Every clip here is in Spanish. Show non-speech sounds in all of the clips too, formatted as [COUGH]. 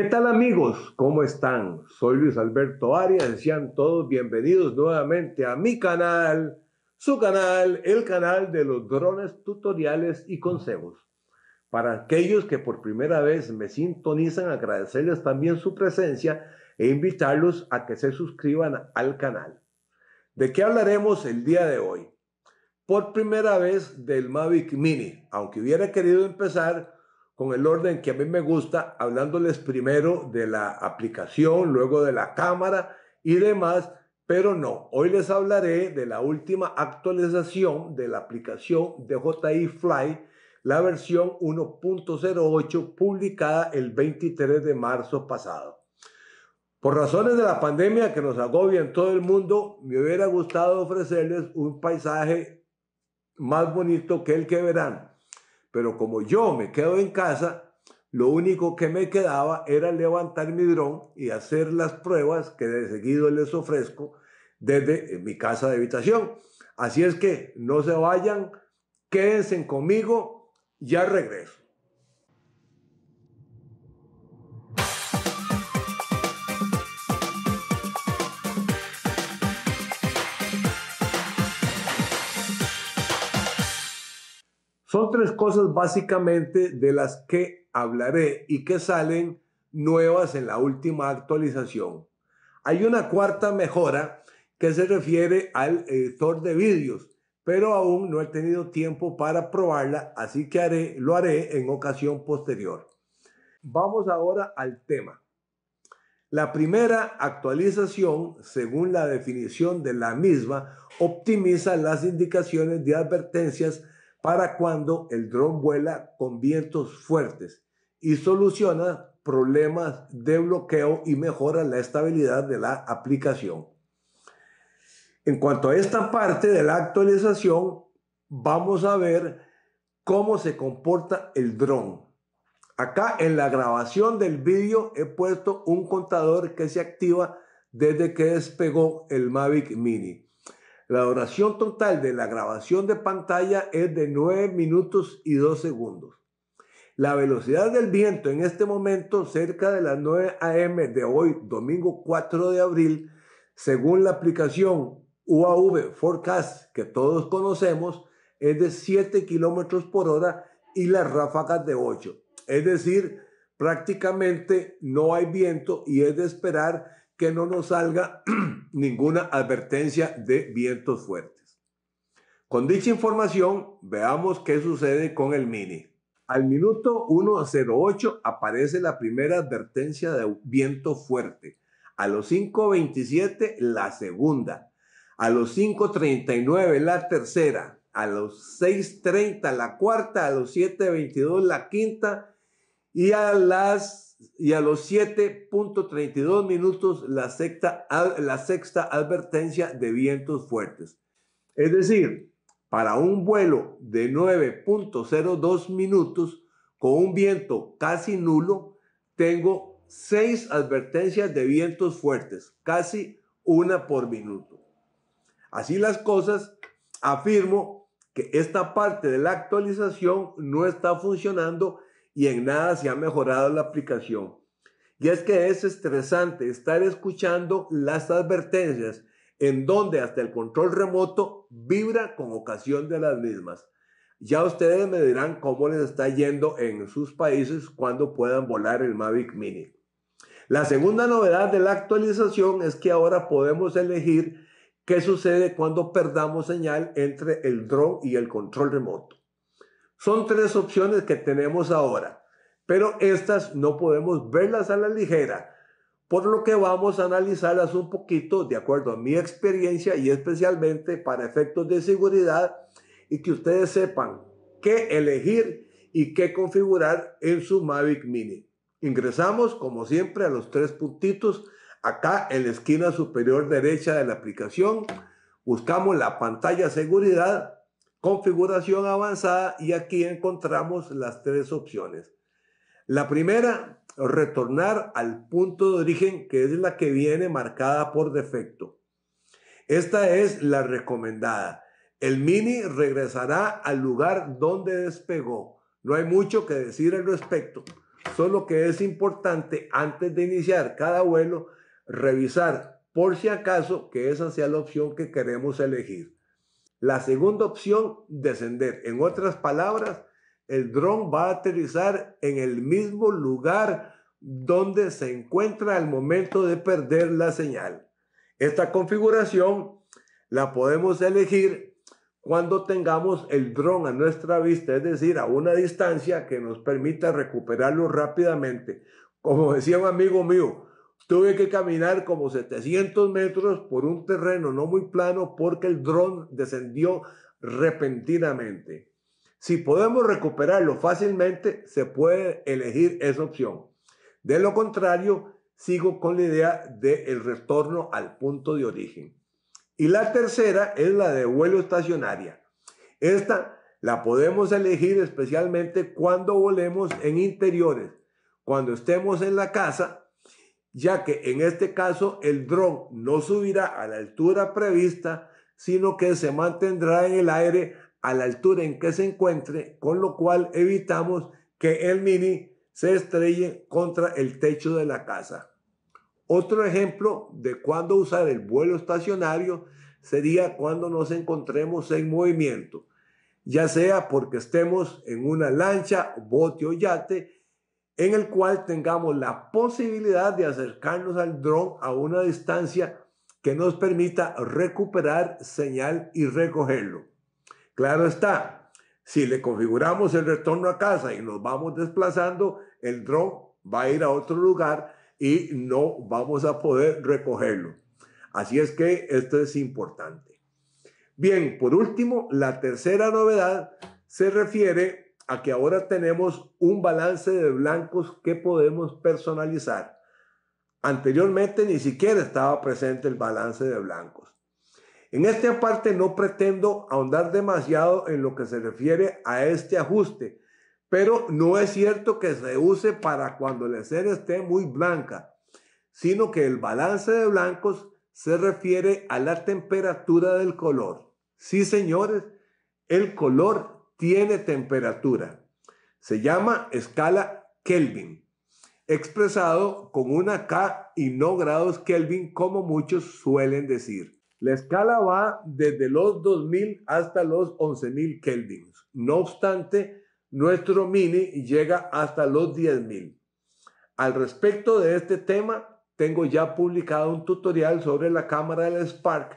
¿Qué tal amigos? ¿Cómo están? Soy Luis Alberto Arias. Sean todos bienvenidos nuevamente a mi canal, su canal, el canal de los drones, tutoriales y consejos. Para aquellos que por primera vez me sintonizan, agradecerles también su presencia e invitarlos a que se suscriban al canal. ¿De qué hablaremos el día de hoy? Por primera vez del Mavic Mini, aunque hubiera querido empezar con el orden que a mí me gusta, hablándoles primero de la aplicación, luego de la cámara y demás, pero no, hoy les hablaré de la última actualización de la aplicación de JI Fly, la versión 1.08 publicada el 23 de marzo pasado. Por razones de la pandemia que nos agobia en todo el mundo, me hubiera gustado ofrecerles un paisaje más bonito que el que verán pero como yo me quedo en casa, lo único que me quedaba era levantar mi dron y hacer las pruebas que de seguido les ofrezco desde mi casa de habitación. Así es que no se vayan, quédense conmigo, ya regreso. Son tres cosas básicamente de las que hablaré y que salen nuevas en la última actualización. Hay una cuarta mejora que se refiere al editor de vídeos, pero aún no he tenido tiempo para probarla, así que haré, lo haré en ocasión posterior. Vamos ahora al tema. La primera actualización, según la definición de la misma, optimiza las indicaciones de advertencias para cuando el dron vuela con vientos fuertes y soluciona problemas de bloqueo y mejora la estabilidad de la aplicación. En cuanto a esta parte de la actualización, vamos a ver cómo se comporta el dron. Acá en la grabación del vídeo he puesto un contador que se activa desde que despegó el Mavic Mini. La duración total de la grabación de pantalla es de 9 minutos y 2 segundos. La velocidad del viento en este momento, cerca de las 9 a.m. de hoy, domingo 4 de abril, según la aplicación UAV Forecast que todos conocemos, es de 7 kilómetros por hora y las ráfagas de 8. Es decir, prácticamente no hay viento y es de esperar que no nos salga [CLEARS THROAT] ninguna advertencia de vientos fuertes. Con dicha información, veamos qué sucede con el Mini. Al minuto 1.08 aparece la primera advertencia de viento fuerte. A los 5.27 la segunda. A los 5.39 la tercera. A los 6.30 la cuarta. A los 7.22 la quinta. Y a las y a los 7.32 minutos la sexta, advertencia de vientos fuertes. Es decir, para un vuelo de 9.02 minutos con un viento casi nulo, tengo seis advertencias de vientos fuertes, casi una por minuto. Así las cosas, afirmo que esta parte de la actualización no está funcionando y en nada se ha mejorado la aplicación. Y es que es estresante estar escuchando las advertencias en donde hasta el control remoto vibra con ocasión de las mismas. Ya ustedes me dirán cómo les está yendo en sus países cuando puedan volar el Mavic Mini. La segunda novedad de la actualización es que ahora podemos elegir qué sucede cuando perdamos señal entre el drone y el control remoto. Son tres opciones que tenemos ahora, pero estas no podemos verlas a la ligera, por lo que vamos a analizarlas un poquito de acuerdo a mi experiencia y especialmente para efectos de seguridad y que ustedes sepan qué elegir y qué configurar en su Mavic Mini. Ingresamos como siempre a los tres puntitos acá en la esquina superior derecha de la aplicación. Buscamos la pantalla seguridad configuración avanzada y aquí encontramos las tres opciones. La primera, retornar al punto de origen que es la que viene marcada por defecto. Esta es la recomendada. El Mini regresará al lugar donde despegó. No hay mucho que decir al respecto, solo que es importante antes de iniciar cada vuelo revisar por si acaso que esa sea la opción que queremos elegir. La segunda opción, descender. En otras palabras, el dron va a aterrizar en el mismo lugar donde se encuentra al momento de perder la señal. Esta configuración la podemos elegir cuando tengamos el dron a nuestra vista, es decir, a una distancia que nos permita recuperarlo rápidamente. Como decía un amigo mío, tuve que caminar como 700 metros por un terreno no muy plano porque el dron descendió repentinamente. Si podemos recuperarlo fácilmente, se puede elegir esa opción. De lo contrario, sigo con la idea del retorno al punto de origen. Y la tercera es la de vuelo estacionaria. Esta la podemos elegir especialmente cuando volemos en interiores, cuando estemos en la casa ya que en este caso el dron no subirá a la altura prevista, sino que se mantendrá en el aire a la altura en que se encuentre, con lo cual evitamos que el mini se estrelle contra el techo de la casa. Otro ejemplo de cuándo usar el vuelo estacionario sería cuando nos encontremos en movimiento, ya sea porque estemos en una lancha, bote o yate en el cual tengamos la posibilidad de acercarnos al dron a una distancia que nos permita recuperar señal y recogerlo. Claro está, si le configuramos el retorno a casa y nos vamos desplazando, el dron va a ir a otro lugar y no vamos a poder recogerlo. Así es que esto es importante. Bien, por último, la tercera novedad se refiere a que ahora tenemos un balance de blancos que podemos personalizar. Anteriormente ni siquiera estaba presente el balance de blancos. En esta parte no pretendo ahondar demasiado en lo que se refiere a este ajuste, pero no es cierto que se use para cuando la escena esté muy blanca, sino que el balance de blancos se refiere a la temperatura del color. Sí, señores, el color tiene temperatura. Se llama escala Kelvin, expresado con una K y no grados Kelvin como muchos suelen decir. La escala va desde los 2000 hasta los 11000 Kelvin. No obstante, nuestro mini llega hasta los 10000. Al respecto de este tema, tengo ya publicado un tutorial sobre la cámara del Spark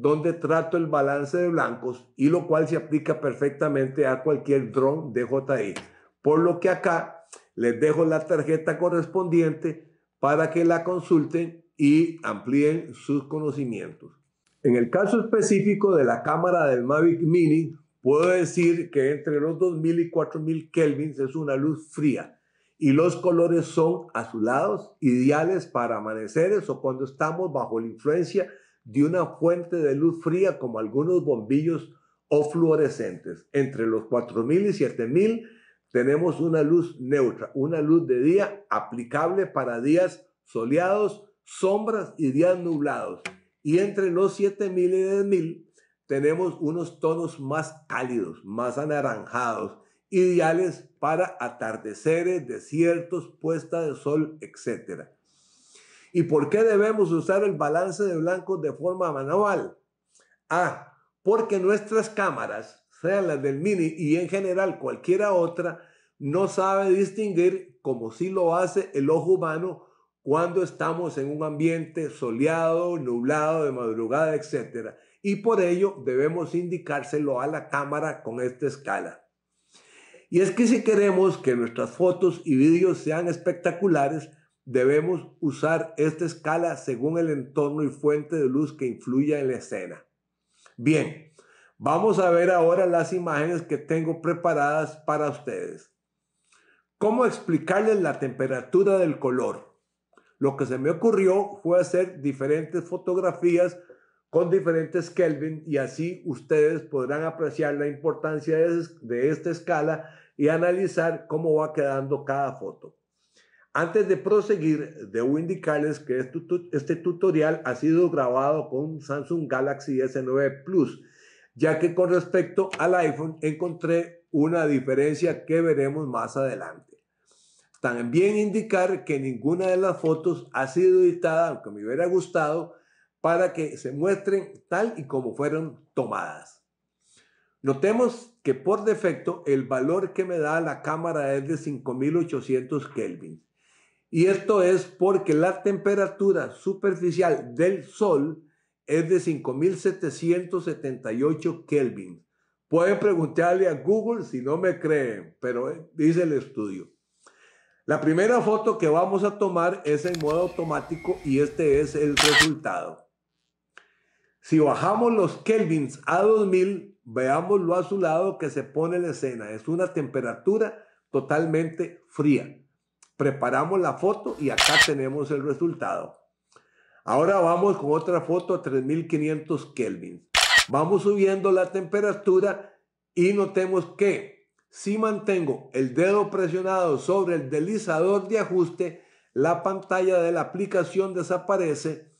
donde trato el balance de blancos y lo cual se aplica perfectamente a cualquier dron DJI. Por lo que acá les dejo la tarjeta correspondiente para que la consulten y amplíen sus conocimientos. En el caso específico de la cámara del Mavic Mini, puedo decir que entre los 2000 y 4000 kelvins es una luz fría y los colores son azulados, ideales para amaneceres o cuando estamos bajo la influencia de una fuente de luz fría como algunos bombillos o fluorescentes. Entre los 4.000 y 7.000 tenemos una luz neutra, una luz de día aplicable para días soleados, sombras y días nublados. Y entre los 7000 y 10000 tenemos unos tonos más cálidos, más anaranjados, ideales para atardeceres, desiertos, puesta de sol, etcétera. ¿Y por qué debemos usar el balance de blancos de forma manual? Ah, Porque nuestras cámaras, sean las del Mini y en general cualquiera otra, no sabe distinguir como sí lo hace el ojo humano cuando estamos en un ambiente soleado, nublado, de madrugada, etc. Y por ello debemos indicárselo a la cámara con esta escala. Y es que si queremos que nuestras fotos y vídeos sean espectaculares, debemos usar esta escala según el entorno y fuente de luz que influya en la escena. Bien, vamos a ver ahora las imágenes que tengo preparadas para ustedes. ¿Cómo explicarles la temperatura del color? Lo que se me ocurrió fue hacer diferentes fotografías con diferentes Kelvin y así ustedes podrán apreciar la importancia de, esta escala y analizar cómo va quedando cada foto. Antes de proseguir, debo indicarles que este, este tutorial ha sido grabado con Samsung Galaxy S9 Plus, ya que con respecto al iPhone encontré una diferencia que veremos más adelante. También indicar que ninguna de las fotos ha sido editada, aunque me hubiera gustado, para que se muestren tal y como fueron tomadas. Notemos que por defecto el valor que me da la cámara es de 5800 Kelvin y esto es porque la temperatura superficial del Sol es de 5.778 Kelvin. Pueden preguntarle a Google si no me creen, pero eh, dice el estudio. La primera foto que vamos a tomar es en modo automático y este es el resultado. Si bajamos los Kelvin a 2000, veamos lo azulado que se pone la escena. Es una temperatura totalmente fría preparamos la foto y acá tenemos el resultado. Ahora vamos con otra foto a 3500 Kelvin. Vamos subiendo la temperatura y notemos que si mantengo el dedo presionado sobre el deslizador de ajuste, la pantalla de la aplicación desaparece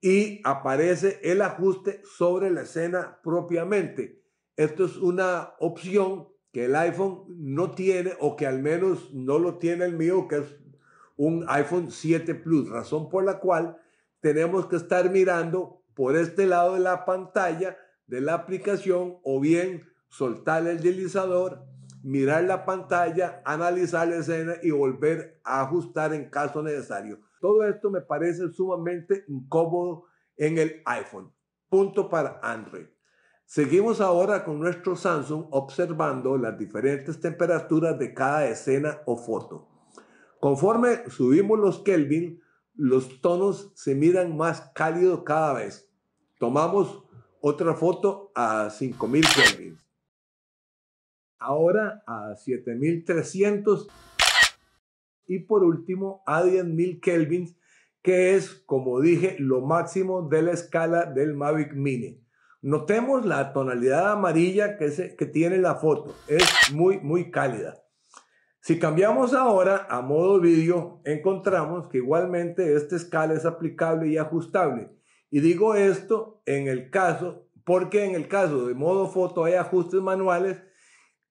y aparece el ajuste sobre la escena propiamente. Esto es una opción que el iPhone no tiene, o que al menos no lo tiene el mío, que es un iPhone 7 Plus, razón por la cual tenemos que estar mirando por este lado de la pantalla de la aplicación o bien soltar el deslizador, mirar la pantalla, analizar la escena y volver a ajustar en caso necesario. Todo esto me parece sumamente incómodo en el iPhone. Punto para Android. Seguimos ahora con nuestro Samsung observando las diferentes temperaturas de cada escena o foto. Conforme subimos los Kelvin, los tonos se miran más cálidos cada vez. Tomamos otra foto a 5000 Kelvin. Ahora a 7300 y por último a 10.000 Kelvin, que es, como dije, lo máximo de la escala del Mavic Mini. Notemos la tonalidad amarilla que, tiene la foto. Es muy, muy cálida. Si cambiamos ahora a modo vídeo, encontramos que igualmente esta escala es aplicable y ajustable. Y digo esto en el caso, porque en el caso de modo foto hay ajustes manuales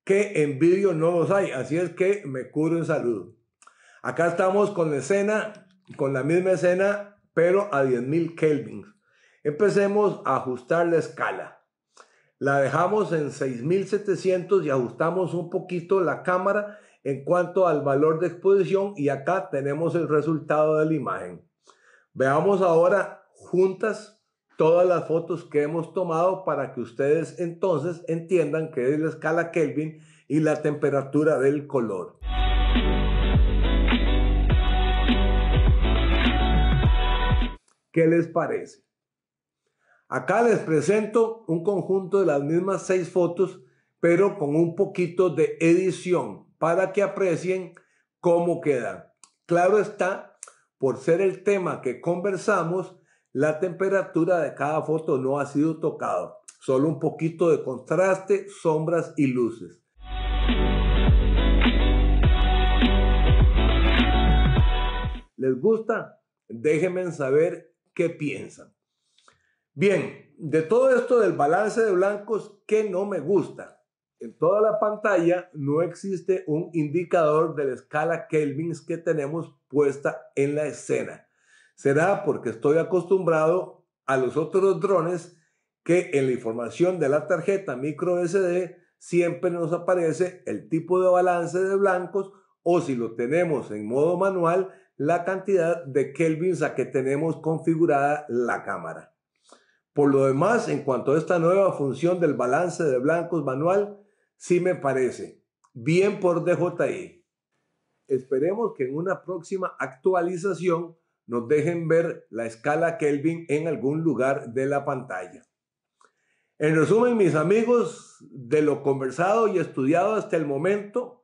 que en vídeo no los hay. Así es que me curo en saludo. Acá estamos con la escena, con la misma escena, pero a 10.000 kelvins. Empecemos a ajustar la escala. La dejamos en 6700 y ajustamos un poquito la cámara en cuanto al valor de exposición y acá tenemos el resultado de la imagen. Veamos ahora juntas todas las fotos que hemos tomado para que ustedes entonces entiendan qué es la escala Kelvin y la temperatura del color. ¿Qué les parece? Acá les presento un conjunto de las mismas seis fotos, pero con un poquito de edición para que aprecien cómo queda. Claro está, por ser el tema que conversamos, la temperatura de cada foto no ha sido tocada. Solo un poquito de contraste, sombras y luces. ¿Les gusta? Déjenme saber qué piensan. Bien, de todo esto del balance de blancos, ¿qué no me gusta? En toda la pantalla no existe un indicador de la escala Kelvin que tenemos puesta en la escena. Será porque estoy acostumbrado a los otros drones que en la información de la tarjeta micro SD siempre nos aparece el tipo de balance de blancos o si lo tenemos en modo manual, la cantidad de Kelvin a que tenemos configurada la cámara. Por lo demás, en cuanto a esta nueva función del balance de blancos manual, sí me parece bien por DJI. Esperemos que en una próxima actualización nos dejen ver la escala Kelvin en algún lugar de la pantalla. En resumen, mis amigos, de lo conversado y estudiado hasta el momento,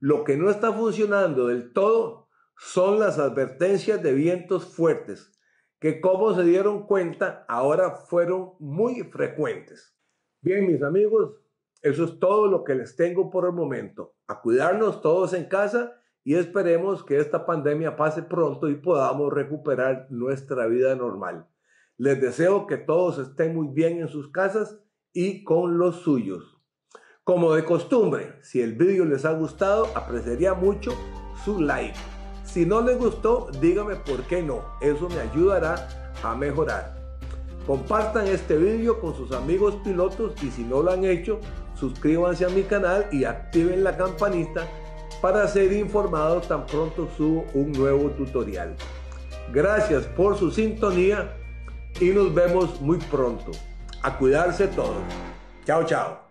lo que no está funcionando del todo son las advertencias de vientos fuertes, que como se dieron cuenta, ahora fueron muy frecuentes. Bien, mis amigos, eso es todo lo que les tengo por el momento. A cuidarnos todos en casa y esperemos que esta pandemia pase pronto y podamos recuperar nuestra vida normal. Les deseo que todos estén muy bien en sus casas y con los suyos. Como de costumbre, si el vídeo les ha gustado, apreciaría mucho su like si no les gustó, dígame por qué no. Eso me ayudará a mejorar. Compartan este vídeo con sus amigos pilotos y si no lo han hecho, suscríbanse a mi canal y activen la campanita para ser informados tan pronto subo un nuevo tutorial. Gracias por su sintonía y nos vemos muy pronto. A cuidarse todos. Chao, chao.